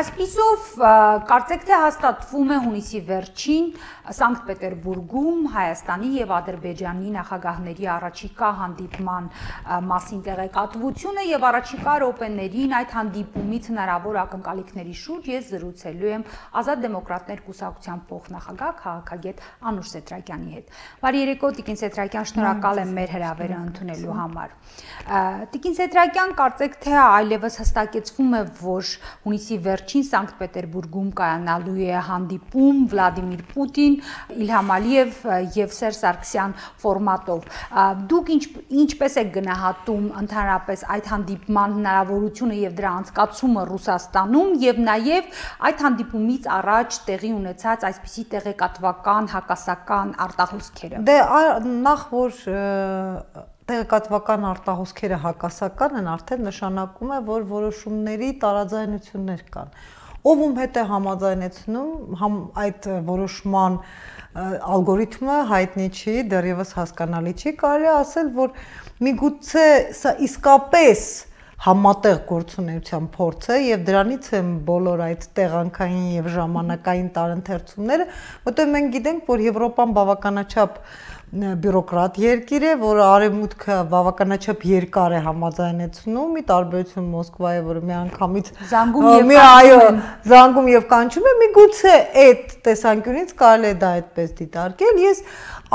Այսպիսով կարծեք թե հաստատվում է հունիսի վերջին Սանկտ Պետերբուրգում Հայաստանի եւ Ադրբեջանի նախագահների առաջիկա հանդիպման մասին տեղեկատվությունը եւ առաջիկա րոպեներին այդ հանդիպումից հնարավոր ակնկալիքների շուրջ ես զրուցելու եմ Ազատ դեմոկրատներ կուսակցության փոխնախագահ քաղաքագետ Անուշ Սետրակյանի հետ։ Բարի երեկո Տիկին Սետրակյան, շնորհակալ եմ մեր հրավերը ընդունելու համար։ Տիկին Սետրակյան, կարծեք թե այլևս հստակեցվում է, որ հունիսի վերջ վերջին Սանկտ Պետերբուրգում կայանալու է հանդիպում Վլադիմիր Պուտին, Իլհամ Ալիև եւ Սերժ Սարգսյան ֆորմատով։ Դուք ինչ ինչպես եք գնահատում ընդհանրապես այդ հանդիպման հնարավորությունը եւ դրա անցկացումը Ռուսաստանում եւ նաեւ այդ հանդիպումից առաջ տեղի ունեցած այսպիսի տեղեկատվական հակասական արտահոսքերը։ Դե նախ որ տեղեկատվական արտահոսքերը հակասական են, արդեն նշանակում է, որ որոշումների տարաձայնություններ կան։ Ով ում հետ է համաձայնեցնում, համ այդ որոշման ալգորիթմը հայտնի չի, դեռևս հասկանալի չի, կարելի ասել, որ միգուցե սա իսկապես համատեղ գործունեության փորձ է եւ դրանից են բոլոր այդ տեղանքային եւ ժամանակային տարընթերցումները, որտեղ մենք գիտենք, որ Եվրոպան բավականաչափ բյուրոկրատ երկիր է, որը արևմուտքը բավականաչափ երկար է համաձայնեցնում՝ ի տարբերություն Մոսկվայի, որը միանգամից զանգում եւ այո, զանգում եւ կանչում է, միգուցե այդ տեսանկյունից կարելի է դա այդպես դիտարկել։ Ես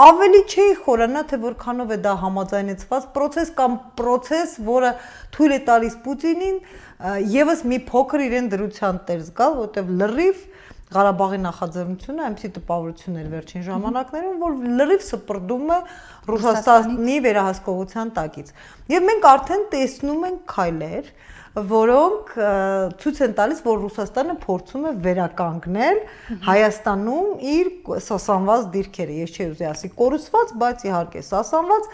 ավելի չէի խորանա, թե որքանով է դա համաձայնեցված process կամ process, որը թույլ է տալիս Պուտինին եւս մի փոքր իրեն դրության տեր զգալ, որտեղ լրիվ Ղարաբաղի նախաձեռնությունը այնպիսի տպավորություն էր վերջին ժամանակներում, որ լրիվ սպրդում է Ռուսաստանի վերահսկողության տակից։ Եվ մենք արդեն տեսնում ենք քայլեր, որոնք ցույց են տալիս, որ Ռուսաստանը փորձում է վերականգնել Հայաստանում իր սասանված դիրքերը։ Ես չի ուզի ասի կորուսված, բայց իհարկե սասանված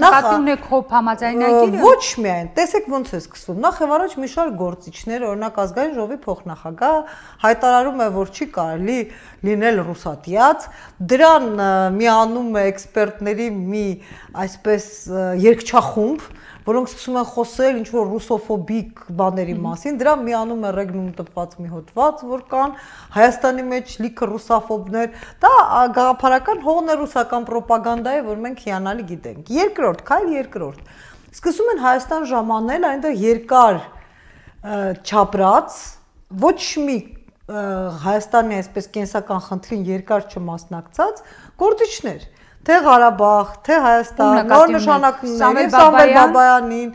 Նկատի ունեք հոբ համաձայնագիրը։ Ոչ միայն, տեսեք ոնց է սկսվում։ Նախ եւ առաջ մի շարք գործիչներ, օրինակ ազգային ժողովի փոխնախագահ հայտարարում է, որ չի կարելի լինել ռուսատիաց, դրան միանում է էքսպերտների մի այսպես երկչախումբ, որոնք սկսում են խոսել ինչ որ ռուսոֆոբիկ բաների մասին, դրա միանում է ռեգնում տպված մի հոդված, որ կան Հայաստանի մեջ լիքը ռուսաֆոբներ, դա գաղափարական հողն է ռուսական ռոպագանդայի, որ մենք հիանալի գիտենք։ Երկրորդ, քայլ երկրորդ։ Սկսում են Հայաստան ժամանել այնտեղ երկար չապրած ոչ մի Հայաստանի այսպես կենսական խնդրին երկար չմասնակցած գործիչներ, չմ թե Ղարաբաղ, թե Հայաստան, նոր նշանակումներ, Սամվել Բաբայանին,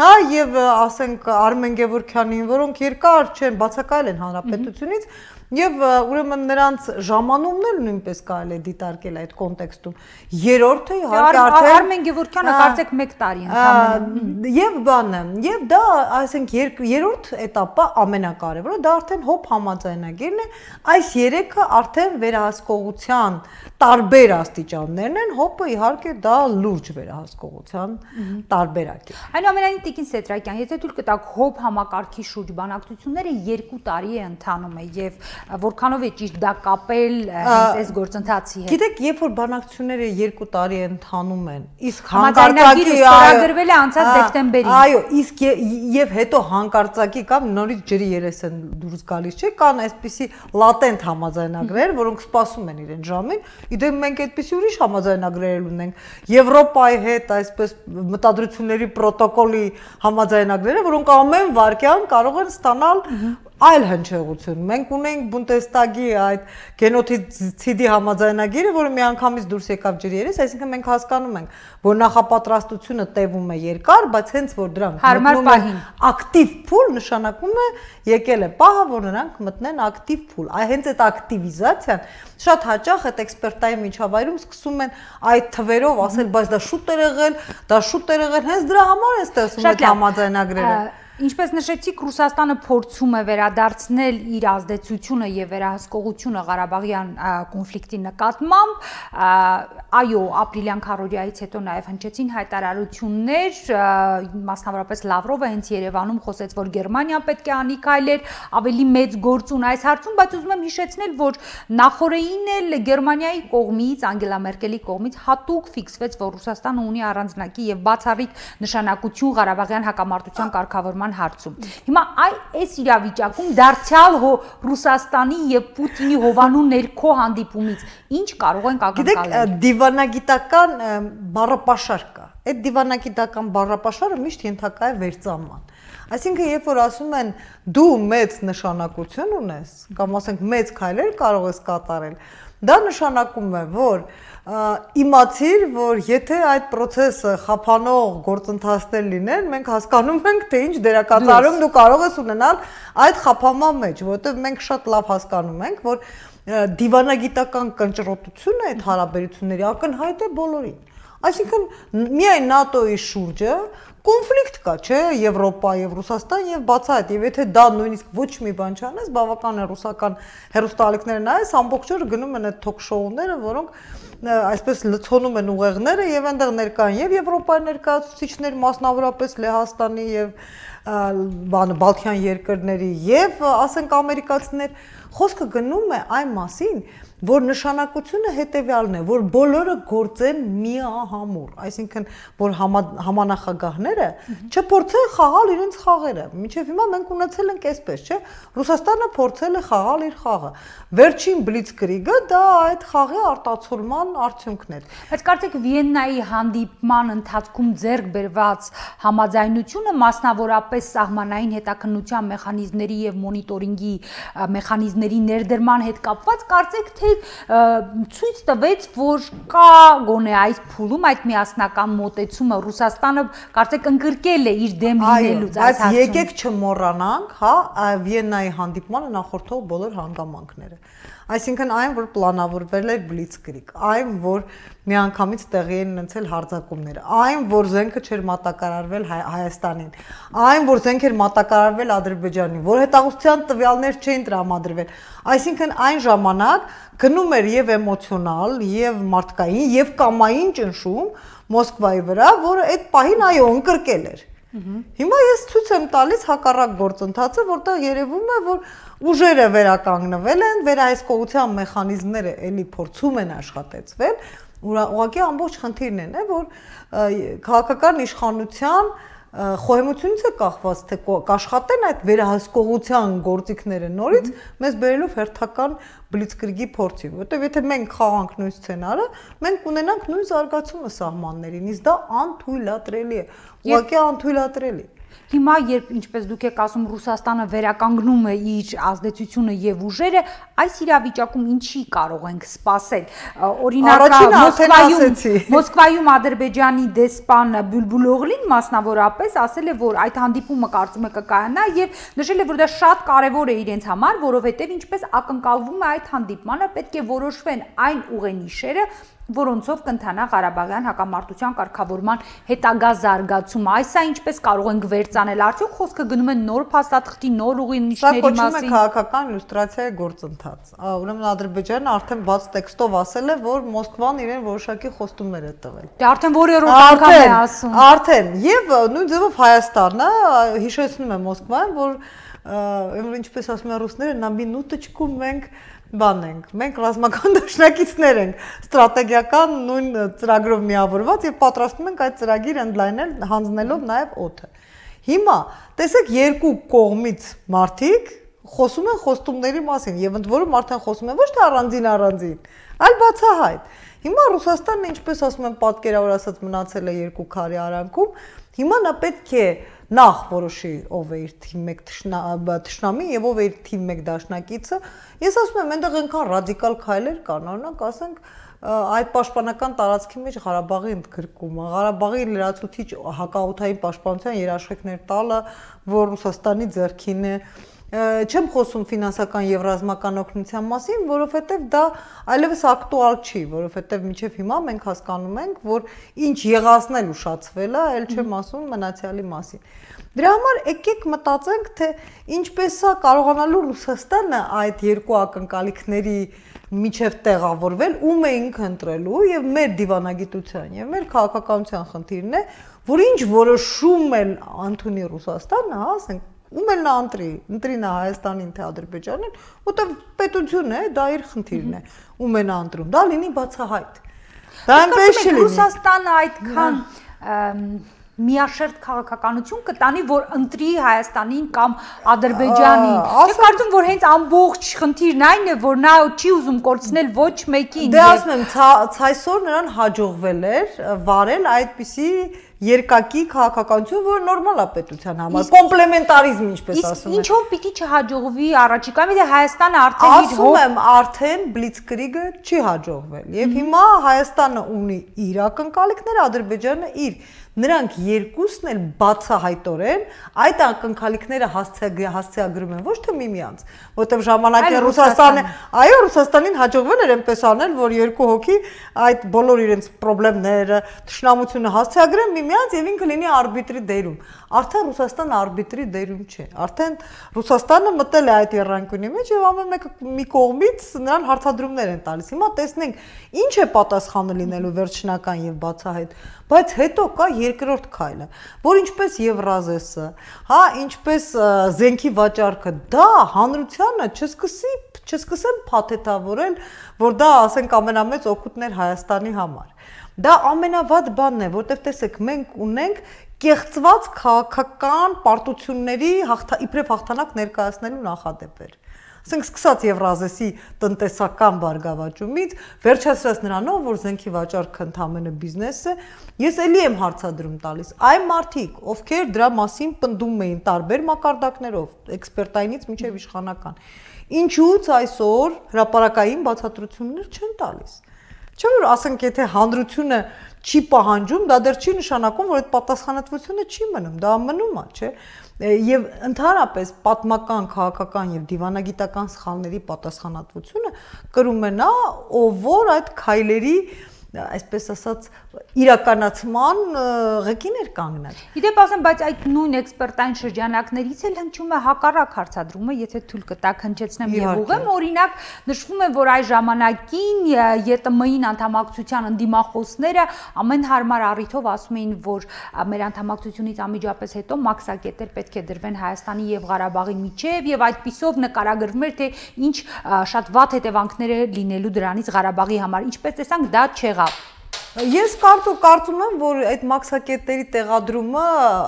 հա եւ ասենք Արմեն Գևորքյանին, որոնք երկար չեն, բացակայել են հանրապետությունից, mm -hmm Եվ ուրեմն նրանց ժամանումն էլ նույնպես կարելի է դիտարկել այդ կոնտեքստում։ Երրորդը իհարկե արդեն Արմեն Գևորքյանը կարծեք 1 տարի ընդամենը։ Եվ բանը, եւ դա, այսինք երրորդ этаպը ամենակարևորը, դա արդեն հոբ համաձայնագիրն է, այս երեքը արդեն վերահսկողության տարբեր աստիճաններն են, հոբը իհարկե դա լուրջ վերահսկողության տարբերակ է։ Այնուամենայնիվ Տիկին Սետրակյան, եթե դուք կտակ հոբ համակարգի շուրջ բանակցությունները 2 տարի է ընթանում է եւ որքանով է ճիշտ դա կապել հենց այս գործընթացի հետ։ Գիտեք, երբ որ բանակցությունները 2 տարի ընթանում են, իսկ հանկարծակի ստորագրվել է անցած դեկտեմբերին։ Այո, իսկ եւ հետո հանկարծակի կամ նորից ջրի երես են դուրս գալիս, չէ՞, կան այսպիսի լատենտ համաձայնագրեր, որոնք սպասում են իրեն ժամին։ Իդեպ մենք այդպիսի ուրիշ համաձայնագրեր ունենք Եվրոպայի հետ այսպես մտադրությունների պրոտոկոլի համաձայնագրերը, որոնք ամեն վարքյան կարող են ստանալ այլ հնչեղություն։ Մենք ունենք Բունդեստագի այդ գենոթիցիդի համաձայնագիրը, որը միանգամից դուրս եկավ ջրի երես, այսինքն մենք հասկանում ենք, որ նախապատրաստությունը տևում է երկար, բայց հենց որ դրանք մտնում են ակտիվ փուլ, նշանակում է եկել է պահը, որ նրանք մտնեն ակտիվ փուլ։ Այ հենց այդ ակտիվիզացիան շատ հաճախ այդ էքսպերտային միջավայրում սկսում են այդ թվերով ասել, բայց դա շուտ էր եղել, դա շուտ էր եղել, հենց դրա համար է ստեղծում այդ համաձայնագրերը։ Ինչպես նշեցիք, Ռուսաստանը փորձում է վերադարձնել իր ազդեցությունը եւ վերահսկողությունը Ղարաբաղյան կոնֆլիկտի նկատմամբ։ Այո, ապրիլյան քարոզիայից հետո նաեւ հնչեցին հայտարարություններ, մասնավորապես Լավրովը հենց Երևանում խոսեց, որ Գերմանիան պետք է անի քայլեր, ավելի մեծ գործուն այս հարցում, բայց ուզում եմ հիշեցնել, որ նախորդին էլ Գերմանիայի կողմից, Անգելա Մերկելի կողմից հատուկ ֆիքսվեց, որ Ռուսաստանը ունի առանձնակի եւ բացառիկ նշանակություն Ղարաբաղյան հակամարտության կարգավորման իրավական հարցում։ Հիմա այ այս իրավիճակում դարձյալ Ռուսաստանի եւ Պուտինի հովանու ներքո հանդիպումից ինչ կարող ենք ակնկալել։ Գիտեք, դիվանագիտական բառապաշար կա։ Այդ դիվանագիտական բառապաշարը միշտ ենթակա է վերծանման։ Այսինքն, երբ որ ասում են դու մեծ նշանակություն ունես, կամ ասենք մեծ քայլեր կարող ես կատարել, դա նշանակում է, որ իմացիր, որ եթե այդ process-ը խափանող գործընթացներ լինեն, մենք հասկանում ենք, թե ինչ դերակատարում դու կարող ես ունենալ այդ խափանման մեջ, որովհետև մենք շատ լավ հասկանում ենք, որ դիվանագիտական կնճռոտությունը այդ հարաբերությունների ակնհայտ է բոլորին։ Այսինքն միայն ՆԱՏՕ-ի շուրջը կոնֆլիկտ կա, չէ, Եվրոպա եւ Ռուսաստան եւ բացահայտ։ Եվ եթե դա նույնիսկ ոչ մի բան չանես, բավական է ռուսական հերոստալիկները նայես, ամբողջ օրը գնում են այդ թոք շոուները, որոնք այսպես լցոնում են ուղեղները եւ այնտեղ ներկան եւ Եվրոպայի ներկայացուցիչներ, մասնավորապես Լեհաստանի եւ բանը Բալթյան երկրների եւ ասենք ամերիկացիներ Խոսքը գնում է այն մասին, որ նշանակությունը հետեւյալն է, որ բոլորը գործեն միահամուռ, այսինքն որ համա, համանախագահները չփորձեն խաղալ իրենց խաղերը։ Մինչև հիմա մենք ունեցել ենք այսպես, չէ՞։ Ռուսաստանը փորձել է խաղալ իր խաղը։ Վերջին բլիցկրիգը դա այդ խաղի արտացոլման արդյունքն էր։ Բայց կարծեք Վիեննայի հանդիպման ընթացքում ձեռք բերված համաձայնությունը մասնավորապես սահմանային հետաքննության մեխանիզմների եւ մոնիտորինգի մեխանիզմ ուսանողների ներդրման հետ կապված կարծեք թե ցույց տվեց, որ կա գոնե այս փուլում այդ միասնական մոտեցումը Ռուսաստանը կարծեք ընկրկել է իր դեմ լինելուց այս հարցում։ Բայց եկեք չմոռանանք, հա, Վիեննայի հանդիպմանը նախորդող բոլոր հանգամանքները այսինքն այն, որ պլանավորվել էր բլիցկրիկ, այն, որ միանգամից տեղի են ունեցել հարձակումներ, այն, որ զենքը չէր մատակարարվել Հայ, Հայաստանին, այն, որ զենք էր մատակարարվել Ադրբեջանին, որ հետաղուստյան տվյալներ չէին տրամադրվել։ Այսինքն այն ժամանակ գնում էր եւ էմոցիոնալ, եւ մարդկային, եւ կամային ճնշում Մոսկվայի վրա, որը այդ պահին այո, ընկրկել էր Հիմա ես ցույց եմ տալիս հակառակ գործընթացը, որտեղ երևում է, որ ուժերը վերականգնվել են, վերահսկողության մեխանիզմները էլի փորձում են աշխատեցվել, ուղղակի ամբողջ խնդիրն է, որ քաղաքական իշխանության խոհեմությունից է կախված թե կաշխատեն այդ վերահսկողության գործիքները նորից մեզ բերելով հերթական բլիցկրիգի փորձի որովհետև եթե մենք խաղանք նույն սցենարը մենք կունենանք նույն զարգացումը սահմաններին իսկ դա անթույլատրելի է ուղղակի անթույլատրելի է Հիմա երբ ինչպես դուք եք ասում Ռուսաստանը վերականգնում է իր ազդեցությունը եւ ուժերը, այս իրավիճակում ինչի կարող ենք սпасել։ Օրինակ Մոսկվայում Մոսկվայում Ադրբեջանի դեսպան Բուլբուլօղլին մասնավորապես ասել է, որ այդ հանդիպումը կարծում է կկայանա եւ նշել է, որ դա շատ կարեւոր է իրենց համար, որովհետեւ ինչպես ակնկալվում է այդ հանդիպմանը պետք է որոշվեն այն ուղենիշերը, որոնցով կընթանա Ղարաբաղյան հակամարտության կարգավորման հետագա զարգացումը։ Այսա ինչպես կարող ենք վերցանել։ Արդյոք խոսքը գնում է նոր փաստաթղթի, նոր ուղիների մասին։ Սա կոչվում է քաղաքական իլյուստրացիայի գործընթաց։ Ուրեմն Ադրբեջանը արդեն բաց տեքստով ասել է, որ Մոսկվան իրեն որոշակի խոստումներ է տվել։ Դե արդեն որերորդ անգամ է ասում։ Արդեն, եւ նույն ձևով Հայաստանը հիշեցնում է Մոսկվան, որ ինչպես ասում են ռուսները, на минуточку մենք բան ենք, մենք ռազմական դաշնակիցներ ենք, ստրատեգիական նույն ծրագրով միավորված եւ պատրաստում ենք այդ ծրագիրը ընդլայնել հանձնելով նաեւ օթը։ Հիմա տեսեք երկու կողմից մարդիկ խոսում են խոստումների մասին եւ ընդ որում արդեն խոսում են ոչ թե առանձին առանձին, այլ բացահայտ։ Հիմա Ռուսաստանն ինչպես ասում են պատկերավոր ասած մնացել է երկու քարի արանքում, հիմա նա պետք է նախ որոշի ով է իր թիմ 1 թշնամին եւ ով է իր թիմ 1 դաշնակիցը, ես ասում եմ, այնտեղ այնքան ռադիկալ քայլեր կան, օրինակ, ասենք այդ պաշտպանական տարածքի մեջ Ղարաբաղի ընդգրկումը, Ղարաբաղի լրացուցիչ հակաօթային պաշտպանության երաշխիքներ տալը, որ Ռուսաստանի ձեռքին է, չեմ խոսում ֆինանսական եւ ռազմական օգնության մասին, որովհետեւ դա այլևս ակտուալ չի, որովհետեւ միջև հիմա մենք հասկանում ենք, որ ինչ եղածնել ուշացվել է, այլ չեմ ասում մնացյալի մասին։ Դրա համար եկեք մտածենք, թե ինչպես է կարողանալու Ռուսաստանը այդ երկու ակնկալիքների միջև տեղավորվել, ում էինք ընտրելու եւ մեր դիվանագիտության եւ մեր քաղաքականության խնդիրն է, որ ինչ որոշում են Անտոնի Ռուսաստանը, հա, ասենք ում էլ նա ընտրի, ընտրի նա Հայաստանին թե Ադրբեջանին, որտեղ պետությունն է, դա իր խնդիրն է, ում է նա ընտրում։ Դա լինի բացահայտ։ Դա այնպես չէ լինի։ Ռուսաստանը այդքան միաշերտ քաղաքականություն կտանի, որ ընտրի Հայաստանին կամ Ադրբեջանին։ Չէ՞ կարծում, որ հենց ամբողջ խնդիրն այն է, որ նա չի ուզում կորցնել ոչ մեկին։ Դե ասում եմ, ցայսօր նրան հաջողվել էր վարել այդպիսի երկակի քաղաքականություն, որը նորմալ է պետության համար, կոմպլեմենտարիզմ ինչպես ասում են։ Իսկ ինչով պիտի չհաջողվի առաջիկայում, եթե դե Հայաստանը արդեն իր հող ասում եմ, արդեն բլիցկրիգը չի հաջողվել։ Եվ հիմա Հայաստանը ունի իր ակնկալիքները, Ադրբեջանը իր Նրանք երկուսն էլ բացահայտորեն այդ ակնկալիքները հասցեագրում են ոչ թե միմյանց, որտեղ ժամանակի Ռուսաստանը, այո, Ռուսաստանին հաջողվել էր այնպես անել, որ երկու հոգի այդ բոլոր իրենց խնդիրները, ճշնամությունը հասցեագրեն միմյանց եւ ինքը լինի արբիտրի դերում։ Արդեն Ռուսաստանը արբիտրի դերում չէ։ Արդեն Ռուսաստանը մտել է այդ երանգունի մեջ եւ ամեն մեկը մի կողմից նրան հարցադրումներ են տալիս։ Հիմա տեսնենք ինչ է պատասխանը լինելու վերջնական եւ բացահայտ։ Բայց հետո կա եր երկրորդ քայլը, որ ինչպես Եվրազեսը, հա, ինչպես զենքի վաճառքը, դա հանրությանը չսկսի, չսկսեն փաթեթավորել, որ դա ասենք ամենամեծ օգուտն էր Հայաստանի համար։ Դա ամենավատ բանն է, որտեվ տեսեք, մենք ունենք կեղծված քաղաքական պարտությունների հաղթ իբրև հաղթանակ ներկայացնելու նախադեպեր ասենք սկսած Եվրազեսի տնտեսական բարգավաճումից, վերջացրած նրանով, որ զենքի վաճառքը ընդամենը բիզնես է, ես ելի եմ հարցադրում տալիս։ Այն մարդիկ, ովքեր դրա մասին պնդում էին տարբեր մակարդակներով, էքսպերտայինից մինչև իշխանական, ինչուց այսօր հրաապարակային բացատրություններ չեն տալիս։ Չէ՞ որ ասենք, եթե հանրությունը չի պահանջում, դա դեռ չի նշանակում, որ այդ պատասխանատվությունը չի մնում, դա մնում է, չէ՞ եւ ընդհանրապես պատմական, քաղաքական եւ դիվանագիտական սխալների պատասխանատվությունը կրում է նա, ով որ այդ քայլերի և, այսպես ասած իրականացման ղեկին էր կանգնել։ Գիտեք, ասեմ, բայց այդ նույն էքսպերտային շրջանակներից էլ հնչում է հակառակ հարցադրումը, եթե թույլ կտաք հնչեցնեմ եւ ուղեմ, օրինակ նշվում է, որ այ ժամանակին ԵՏՄ-ին անդամակցության ընդդիմախոսները ամեն հարմար առիթով ասում էին, որ մեր անդամակցությունից ամիջապես հետո մաքսակետեր պետք է դրվեն Հայաստանի եւ Ղարաբաղի միջեւ եւ այդ պիսով նկարագրվում էր թե ինչ շատ վատ հետևանքներ լինելու դրանից Ղարաբաղի համար։ Ինչպես տեսանք, դա չեղավ եղավ։ Ես կարծում կարծում եմ, որ այդ մաքսակետերի տեղադրումը,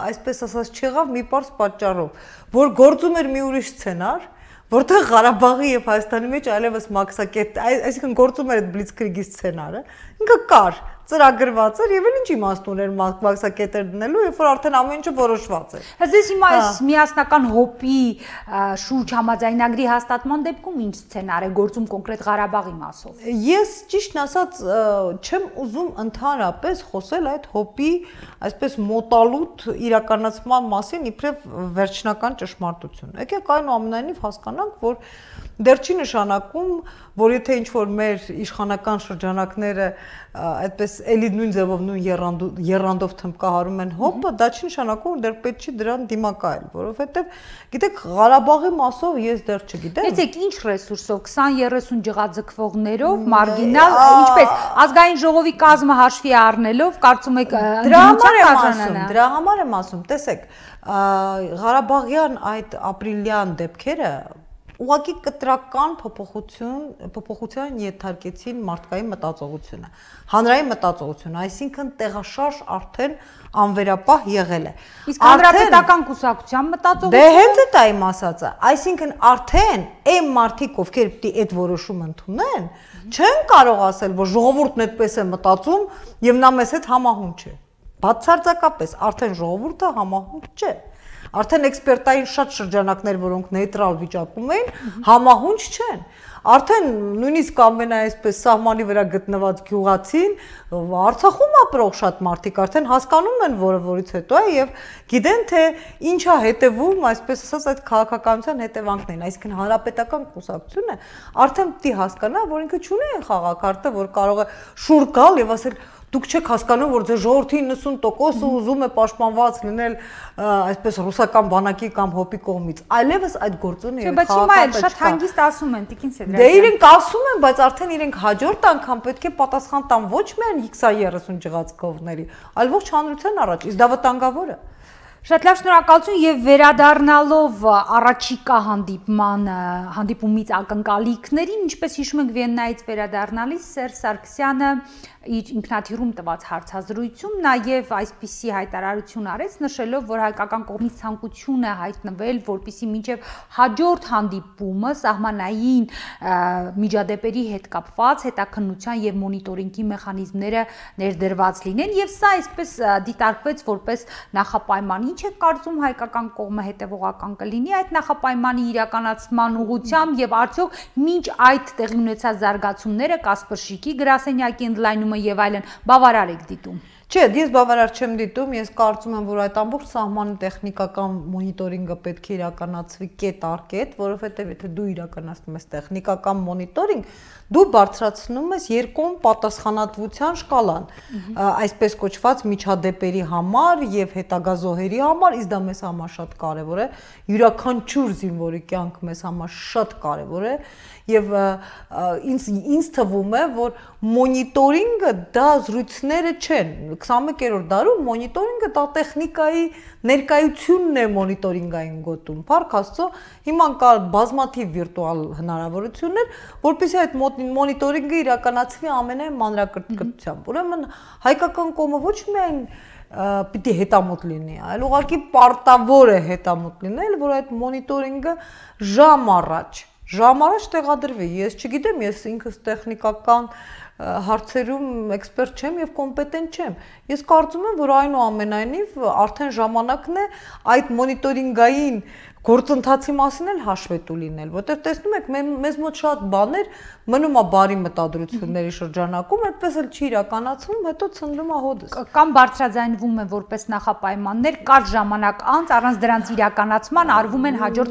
այսպես ասած, չեղավ մի բարձ պատճառով, որ գործում էր մի ուրիշ սցենար, որտեղ Ղարաբաղի եւ Հայաստանի մեջ այլևս մաքսակետ, այսինքն գործում էր այդ բլիցկրիգի սցենարը, ինքը կար, ծրագրված էր եւ ինչ իմաստուն էր մաքսակետեր դնելու, երբ որ արդեն ամեն ինչը որոշված էր։ Հզես հիմա այս հա։ միասնական հոպի շուրջ համաձայնագրի հաստատման դեպքում ինչ սցենար է գործում կոնկրետ Ղարաբաղի մասով։ Ես ճիշտն ասած չեմ ուզում ընդհանրապես խոսել այդ հոպի այսպես մոտալուտ իրականացման մասին իբրև վերջնական ճշմարտություն։ Եկեք այնուամենայնիվ հասկանանք, որ դեռ չի նշանակում, որ եթե ինչ որ մեր իշխանական շրջանակները այդպես ես էլի նույն ձևով նույն երանդով երանդով թմբկահարում են հոպը, դա չի նշանակում որ դեռ պետք չի դրան դիմակայել, որովհետև գիտեք Ղարաբաղի մասով ես դեռ չգիտեմ։ Գիտեք ինչ ռեսուրսով 20-30 ջղաձգվողներով մարգինալ, ինչպես ազգային ժողովի կազմը հաշվի առնելով, կարծում եք դրա համար եմ ասում, դրա համար եմ ասում, տեսեք Ղարաբաղյան այդ ապրիլյան դեպքերը ուղղակի կտրական փոփոխություն փոփոխության ենթարկեցին մարդկային մտածողությունը հանրային մտածողությունը այսինքն տեղաշարժ արդեն անվերապահ եղել է իսկ հանրապետական կուսակցության մտածողությունը դե հենց դա իմ ասածը այսինքն արդեն այն մարդիկ ովքեր պիտի այդ որոշումը ընդունեն չեն կարող ասել որ ժողովուրդն այդպես է մտածում եւ նա մեզ հետ համահունչ է բացարձակապես արդեն ժողովուրդը համահունչ չէ Արդեն էքսպերտային շատ շրջանակներ, որոնք նեյտրալ վիճակում էին, համահունչ չեն։ Արդեն նույնիսկ ամենա այսպես սահմանի վրա գտնված գյուղացին Արցախում ապրող շատ մարդիկ արդեն հասկանում են որը որից հետո է եւ գիտեն թե ինչա հետևում, այսպես ասած, այդ քաղաքականության հետևանքներն, այսինքն հանրապետական կուսակցությունը արդեն պիտի հասկանա, որ ինքը ճունի են խաղակարտը, որ կարող է շուր գալ եւ ասել դուք չեք հասկանում, որ ձեր ժողովրդի 90%-ը ուզում է պաշտպանված լինել այսպես ռուսական բանակի կամ հոպի կողմից։ Այլևս այդ գործունեությունը չէ, բայց հիմա էլ շատ հանգիստ ասում են, տիկին Սեդրասյան։ Դե իրենք ասում են, բայց արդեն իրենք հաջորդ անգամ պետք է պատասխան տան ոչ միայն 50-30 ջղածկովների, այլ ողջ հանրության առաջ։ Իսկ դա վտանգավոր է։ Շատ լավ շնորհակալություն եւ վերադառնալով առաջիկա հանդիպման հանդիպումից ակնկալիքներին, ինչպես հիշում եք Վիեննայից վերադառնալիս Սերժ Սարգսյանը իր ինքնաթիռում տված հարցազրույցում նաեւ այսպիսի հայտարարություն արեց, նշելով, որ հայկական կողմից ցանկություն է հայտնվել, որpիսի մինչեւ հաջորդ հանդիպումը սահմանային միջադեպերի հետ կապված հետաքննության եւ մոնիտորինգի մեխանիզմները ներդրված լինեն եւ սա այսպես դիտարկվեց որպես նախապայմանի ինչ է կարծում հայկական կողմը հետևողական կլինի այդ նախապայմանի իրականացման ուղղությամբ եւ արդյոք մինչ այդ տեղի ունեցած զարգացումները Կասպրշիկի գրասենյակի ընդլայնումը եւ այլն բավարար եք դիտում Չէ, դե ես բավարար չեմ դիտում, ես կարծում եմ, որ այդ ամբողջ սահմանը տեխնիկական մոնիտորինգը պետք է իրականացվի կետ առ կետ, որովհետև եթե դու իրականացնում ես տեխնիկական մոնիտորինգ, դու բարձրացնում ես երկում պատասխանատվության շկալան, այսպես կոչված միջադեպերի համար եւ հետագա զոհերի համար, իսկ դա մեզ համար շատ կարեւոր է, յուրաքանչյուր զինվորի կյանք մեզ համար շատ կարեւոր է եւ ինձ ինձ թվում է, որ մոնիտորինգը դա զրույցները չեն 21-րդ դարում մոնիտորինգը դա տեխնիկայի ներկայությունն է մոնիտորինգային գոտում։ Փառք Աստծո, հիմա կա բազմաթիվ վիրտուալ հնարավորություններ, որպեսզի այդ մոնիտորինգը իրականացվի ամենայն մանրակրկտությամբ։ Ուրեմն հայկական կոմը ոչ միայն պիտի հետամոտ լինի, այլ ուղղակի պարտավոր է հետամոտ լինել, որ այդ մոնիտորինգը ժամ առաջ ժամարած տեղադրվի։ Ես չգիտեմ, ես ինքս տեխնիկական հարցերում էքսպերտ չեմ եւ կոմպետենտ չեմ։ Ես կարծում եմ, որ այնուամենայնիվ արդեն ժամանակն է այդ մոնիտորինգային գործընթացի մասին էլ հաշվետու լինել, որտեղ տեսնում եք մեզ մոտ շատ բաներ մնում է բարի մտադրությունների շրջանակում, այդպես էլ չի իրականացվում, հետո ցնդում է հոդս։ Կամ բարձրաձայնվում է որպես նախապայմաններ, կար ժամանակ անց առանց դրանց իրականացման արվում են հաջորդ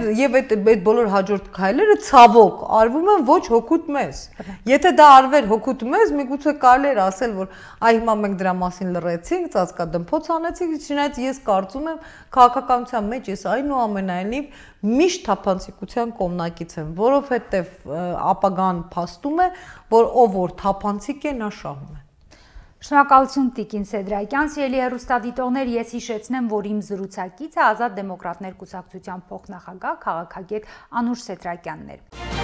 քայլերը։ Եվ եւ այդ այդ բոլոր հաջորդ քայլերը ցավոք արվում են ոչ հոգուտ մեզ։ Եթե դա արվեր հոգուտ մեզ, միգուցե կարելի էր ասել, որ այ հիմա մենք դրա մասին լռեցինք, ծածկադմփոց անեցինք, չնայած ես կարծում եմ քաղաքականության մեջ ես այնու ամենայնիվ միշտ թափանցիկության կողմնակից եմ, որովհետև ապագան փաստում է, որ ով որ թափանցիկ է, նա շահում է։ Շնորհակալություն Տիկին Սեդրայկյան, սիրելի հեռուստադիտողներ, ես հիշեցնեմ, որ իմ զրուցակիցը Ազատ դեմոկրատներ կուսակցության փոխնախագահ քաղաքագետ Անուշ Սեդրայկյանն էր։